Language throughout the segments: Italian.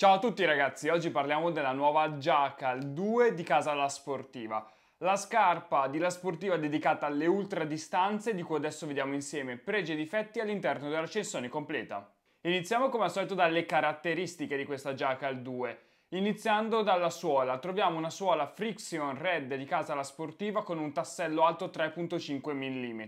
Ciao a tutti ragazzi, oggi parliamo della nuova Jackal 2 di Casa La Sportiva. La scarpa di La Sportiva dedicata alle ultra distanze di cui adesso vediamo insieme pregi e difetti all'interno della recensione completa. Iniziamo come al solito dalle caratteristiche di questa Jackal 2. Iniziando dalla suola, troviamo una suola Friction Red di Casa La Sportiva con un tassello alto 3.5 mm.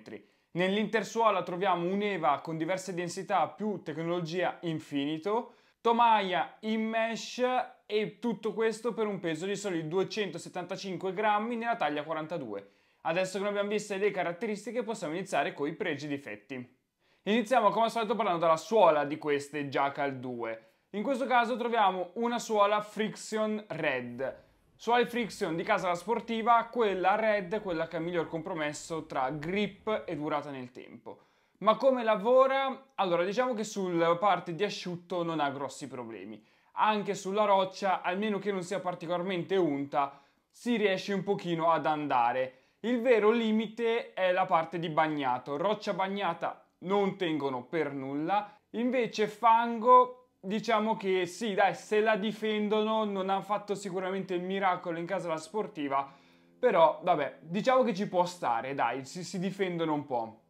Nell'intersuola troviamo un'Eva con diverse densità più tecnologia infinito tomaia in mesh e tutto questo per un peso di soli 275 grammi nella taglia 42. Adesso che noi abbiamo visto le caratteristiche possiamo iniziare con i pregi e i difetti. Iniziamo come al solito parlando della suola di queste Jackal 2. In questo caso troviamo una suola Friction Red. Suola Friction di casa la sportiva, quella Red, quella che ha miglior compromesso tra grip e durata nel tempo. Ma come lavora? Allora, diciamo che sulla parte di asciutto non ha grossi problemi. Anche sulla roccia, almeno che non sia particolarmente unta, si riesce un pochino ad andare. Il vero limite è la parte di bagnato. Roccia bagnata non tengono per nulla. Invece fango, diciamo che sì, dai, se la difendono non hanno fatto sicuramente il miracolo in casa la sportiva, però vabbè, diciamo che ci può stare, dai, si, si difendono un po'.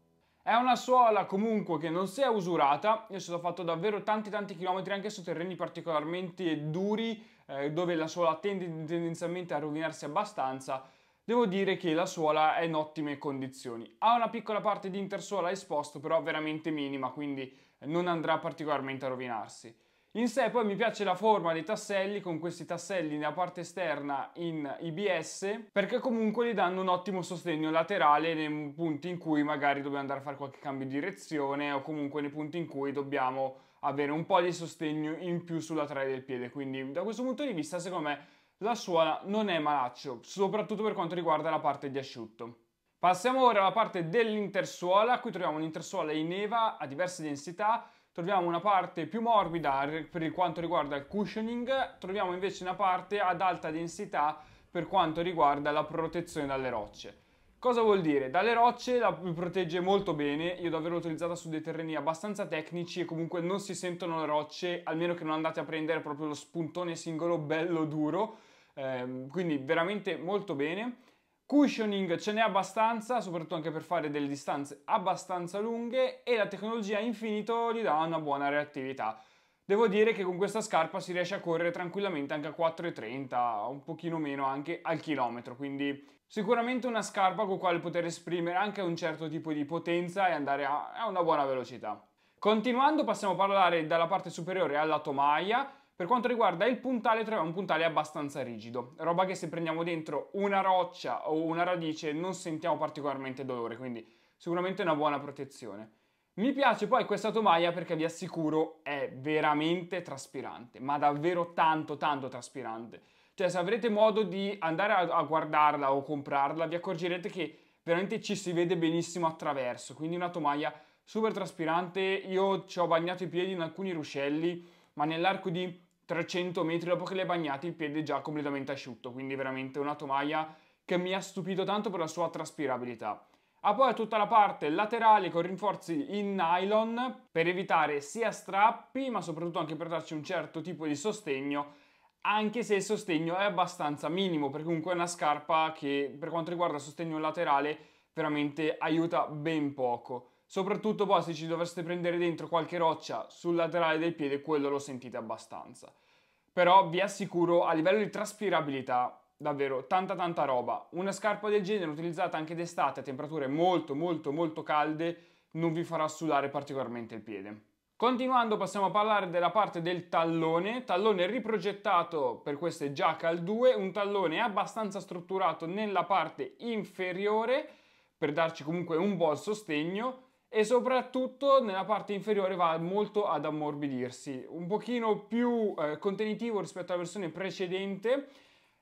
È una suola comunque che non si è usurata, io sono fatto davvero tanti tanti chilometri anche su terreni particolarmente duri eh, dove la suola tende tendenzialmente a rovinarsi abbastanza, devo dire che la suola è in ottime condizioni. Ha una piccola parte di intersuola esposto però veramente minima quindi non andrà particolarmente a rovinarsi. In sé poi mi piace la forma dei tasselli con questi tasselli nella parte esterna in IBS perché comunque gli danno un ottimo sostegno laterale nei punti in cui magari dobbiamo andare a fare qualche cambio di direzione o comunque nei punti in cui dobbiamo avere un po' di sostegno in più sulla trave del piede. Quindi da questo punto di vista secondo me la suola non è malaccio, soprattutto per quanto riguarda la parte di asciutto. Passiamo ora alla parte dell'intersuola, qui troviamo un'intersuola in EVA a diverse densità troviamo una parte più morbida per quanto riguarda il cushioning, troviamo invece una parte ad alta densità per quanto riguarda la protezione dalle rocce. Cosa vuol dire? Dalle rocce la, protegge molto bene, io davvero l'ho utilizzata su dei terreni abbastanza tecnici e comunque non si sentono le rocce, almeno che non andate a prendere proprio lo spuntone singolo bello duro, eh, quindi veramente molto bene. Cushioning ce n'è abbastanza, soprattutto anche per fare delle distanze abbastanza lunghe e la tecnologia Infinito gli dà una buona reattività. Devo dire che con questa scarpa si riesce a correre tranquillamente anche a 4,30, un pochino meno anche al chilometro, quindi sicuramente una scarpa con quale poter esprimere anche un certo tipo di potenza e andare a una buona velocità. Continuando passiamo a parlare dalla parte superiore alla tomaia, per quanto riguarda il puntale troviamo un puntale abbastanza rigido, roba che se prendiamo dentro una roccia o una radice non sentiamo particolarmente dolore, quindi sicuramente una buona protezione. Mi piace poi questa tomaia perché vi assicuro è veramente traspirante, ma davvero tanto tanto traspirante. Cioè se avrete modo di andare a guardarla o comprarla vi accorgerete che veramente ci si vede benissimo attraverso, quindi una tomaia super traspirante. Io ci ho bagnato i piedi in alcuni ruscelli, ma nell'arco di 300 metri dopo che le bagnate il piede è già completamente asciutto, quindi veramente una tomaia che mi ha stupito tanto per la sua traspirabilità. Ha poi tutta la parte laterale con rinforzi in nylon per evitare sia strappi ma soprattutto anche per darci un certo tipo di sostegno anche se il sostegno è abbastanza minimo perché comunque è una scarpa che per quanto riguarda il sostegno laterale veramente aiuta ben poco. Soprattutto poi se ci dovreste prendere dentro qualche roccia sul laterale del piede, quello lo sentite abbastanza. Però vi assicuro, a livello di traspirabilità, davvero tanta tanta roba. Una scarpa del genere utilizzata anche d'estate a temperature molto molto molto calde non vi farà sudare particolarmente il piede. Continuando possiamo parlare della parte del tallone, tallone riprogettato per queste Jackal 2, un tallone abbastanza strutturato nella parte inferiore per darci comunque un buon sostegno, e soprattutto nella parte inferiore va molto ad ammorbidirsi, un pochino più eh, contenitivo rispetto alla versione precedente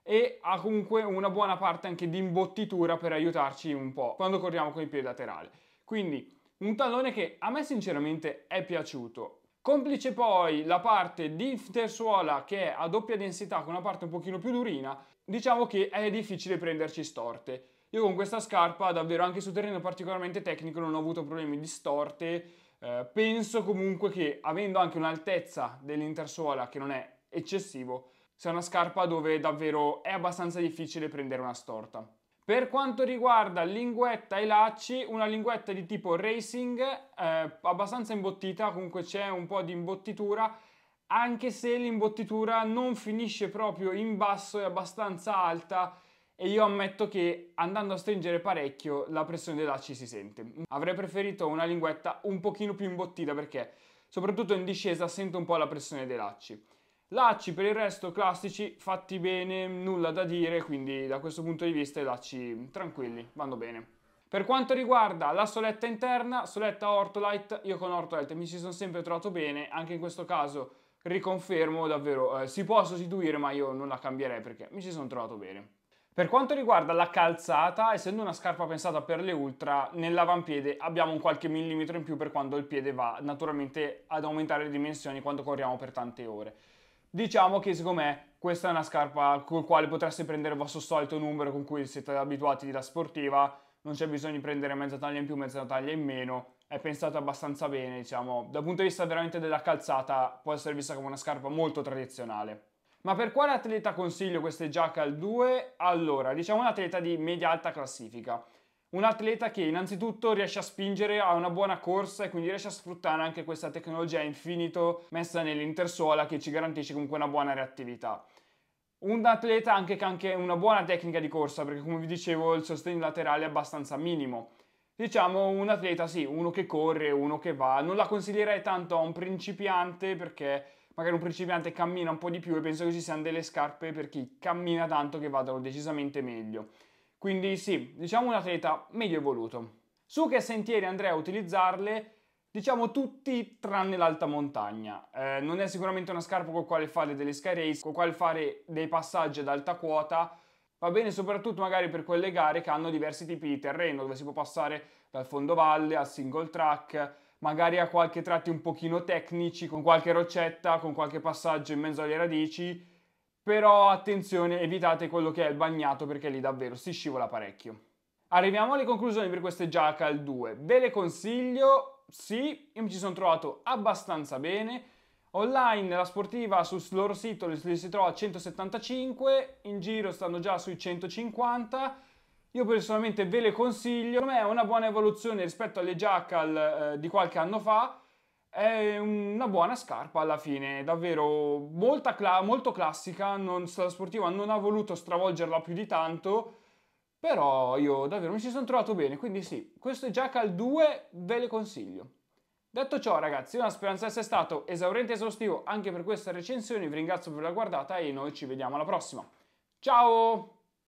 e ha comunque una buona parte anche di imbottitura per aiutarci un po' quando corriamo con i piedi laterali. Quindi un tallone che a me sinceramente è piaciuto. Complice poi la parte di terzuola che è a doppia densità con una parte un pochino più durina, diciamo che è difficile prenderci storte. Io con questa scarpa davvero anche su terreno particolarmente tecnico non ho avuto problemi di storte, eh, penso comunque che avendo anche un'altezza dell'intersuola che non è eccessivo, sia una scarpa dove davvero è abbastanza difficile prendere una storta. Per quanto riguarda linguetta e lacci, una linguetta di tipo racing, eh, abbastanza imbottita, comunque c'è un po' di imbottitura, anche se l'imbottitura non finisce proprio in basso, è abbastanza alta e io ammetto che andando a stringere parecchio la pressione dei lacci si sente. Avrei preferito una linguetta un pochino più imbottita perché soprattutto in discesa sento un po' la pressione dei lacci. Lacci per il resto classici, fatti bene, nulla da dire, quindi da questo punto di vista i lacci tranquilli, vanno bene. Per quanto riguarda la soletta interna, soletta Ortolite, io con Ortolite mi ci sono sempre trovato bene, anche in questo caso riconfermo davvero, eh, si può sostituire ma io non la cambierei perché mi ci sono trovato bene. Per quanto riguarda la calzata, essendo una scarpa pensata per le ultra, nell'avampiede abbiamo un qualche millimetro in più per quando il piede va naturalmente ad aumentare le dimensioni quando corriamo per tante ore. Diciamo che secondo me questa è una scarpa con la quale potreste prendere il vostro solito numero con cui siete abituati da sportiva, non c'è bisogno di prendere mezza taglia in più, mezza taglia in meno, è pensata abbastanza bene, diciamo, dal punto di vista veramente della calzata può essere vista come una scarpa molto tradizionale. Ma per quale atleta consiglio queste giacche al 2? Allora, diciamo un atleta di media-alta classifica. Un atleta che innanzitutto riesce a spingere a una buona corsa e quindi riesce a sfruttare anche questa tecnologia infinito messa nell'intersuola che ci garantisce comunque una buona reattività. Un atleta anche che ha anche una buona tecnica di corsa perché come vi dicevo il sostegno laterale è abbastanza minimo. Diciamo un atleta sì, uno che corre, uno che va, non la consiglierei tanto a un principiante perché magari un principiante cammina un po' di più e penso che ci siano delle scarpe per chi cammina tanto che vadano decisamente meglio. Quindi sì, diciamo un atleta meglio evoluto. Su che sentieri andrei a utilizzarle? Diciamo tutti tranne l'alta montagna. Eh, non è sicuramente una scarpa con quale fare delle sky race, con quale fare dei passaggi ad alta quota. Va bene soprattutto magari per quelle gare che hanno diversi tipi di terreno, dove si può passare dal fondovalle al single track, magari ha qualche tratti un pochino tecnici, con qualche roccetta, con qualche passaggio in mezzo alle radici, però attenzione, evitate quello che è il bagnato perché lì davvero si scivola parecchio. Arriviamo alle conclusioni per queste Jackal 2. Ve le consiglio? Sì, io mi ci sono trovato abbastanza bene. Online la sportiva sul loro sito li si trova a 175, in giro stanno già sui 150 io personalmente ve le consiglio, secondo me è una buona evoluzione rispetto alle Jackal eh, di qualche anno fa, è una buona scarpa alla fine, davvero cla molto classica, non, la sportiva non ha voluto stravolgerla più di tanto, però io davvero mi ci sono trovato bene, quindi sì, questo Jackal 2, ve le consiglio. Detto ciò ragazzi, una speranza di essere stato esaurente e esaustivo anche per questa recensione, vi ringrazio per la guardata e noi ci vediamo alla prossima. Ciao!